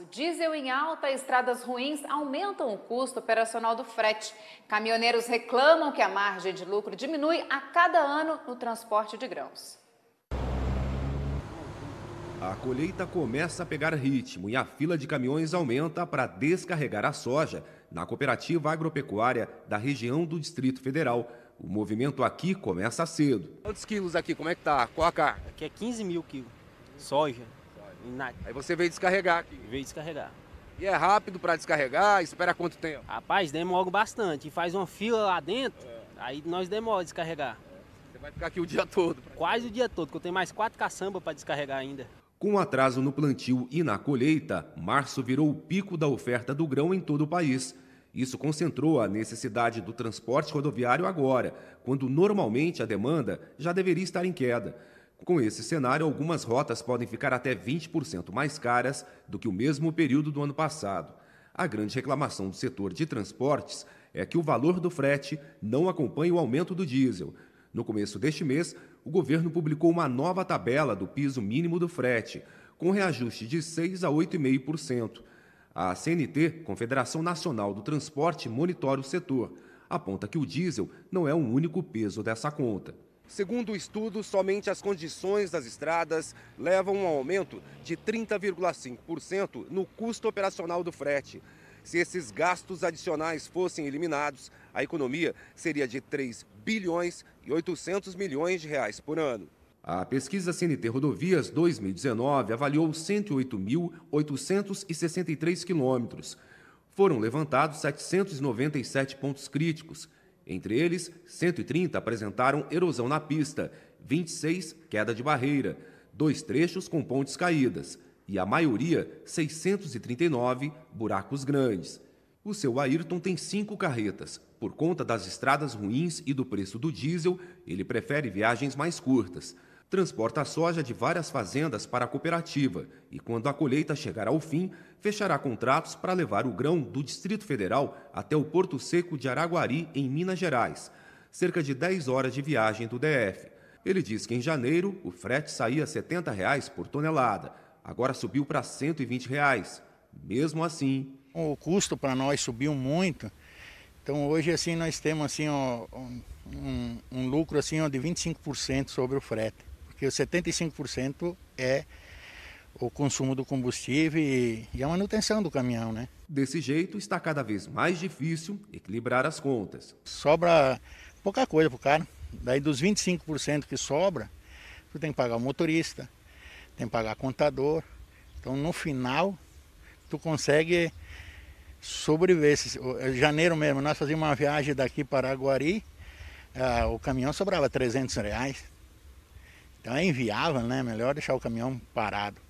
março. Diesel em alta, estradas ruins aumentam o custo operacional do frete. Caminhoneiros reclamam que a margem de lucro diminui a cada ano no transporte de grãos. A colheita começa a pegar ritmo e a fila de caminhões aumenta para descarregar a soja na cooperativa agropecuária da região do Distrito Federal. O movimento aqui começa cedo. Quantos quilos aqui? Como é que tá? Qual a carga? Aqui é 15 mil quilos. Soja. Aí você veio descarregar aqui? Veio descarregar. E é rápido para descarregar? Espera quanto tempo? Rapaz, demora bastante. E faz uma fila lá dentro, é. aí nós demora descarregar. Você vai ficar aqui o dia todo? Quase o dia todo, porque eu tenho mais quatro caçambas para descarregar ainda. Com o atraso no plantio e na colheita, março virou o pico da oferta do grão em todo o país. Isso concentrou a necessidade do transporte rodoviário agora, quando normalmente a demanda já deveria estar em queda. Com esse cenário, algumas rotas podem ficar até 20% mais caras do que o mesmo período do ano passado. A grande reclamação do setor de transportes é que o valor do frete não acompanha o aumento do diesel. No começo deste mês, o governo publicou uma nova tabela do piso mínimo do frete, com reajuste de 6 a 8,5%. A CNT, Confederação Nacional do Transporte, monitora o setor. Aponta que o diesel não é o único peso dessa conta. Segundo o estudo, somente as condições das estradas levam um aumento de 30,5% no custo operacional do frete. Se esses gastos adicionais fossem eliminados, a economia seria de 3 bilhões e 800 milhões de reais por ano. A pesquisa CNT Rodovias 2019 avaliou 108.863 quilômetros. Foram levantados 797 pontos críticos, entre eles, 130 apresentaram erosão na pista, 26 queda de barreira, dois trechos com pontes caídas e a maioria, 639, buracos grandes. O seu Ayrton tem cinco carretas. Por conta das estradas ruins e do preço do diesel, ele prefere viagens mais curtas transporta a soja de várias fazendas para a cooperativa e, quando a colheita chegar ao fim, fechará contratos para levar o grão do Distrito Federal até o Porto Seco de Araguari, em Minas Gerais, cerca de 10 horas de viagem do DF. Ele diz que em janeiro o frete saía R$ 70 por tonelada, agora subiu para R$ 120. Mesmo assim. O custo para nós subiu muito. Então hoje assim nós temos assim, ó, um, um lucro assim, ó, de 25% sobre o frete porque 75% é o consumo do combustível e, a manutenção do caminhão, né? Desse jeito está cada vez mais difícil equilibrar as contas. Sobra pouca coisa pro cara. Daí dos 25% que sobra, tu tem que pagar o motorista, tem que pagar o contador. Então no final tu consegue sobreviver. É janeiro mesmo, nós fazíamos uma viagem daqui para Aguari, ah, o caminhão sobrava 300 reais. Então é inviável, né? Melhor deixar o caminhão parado.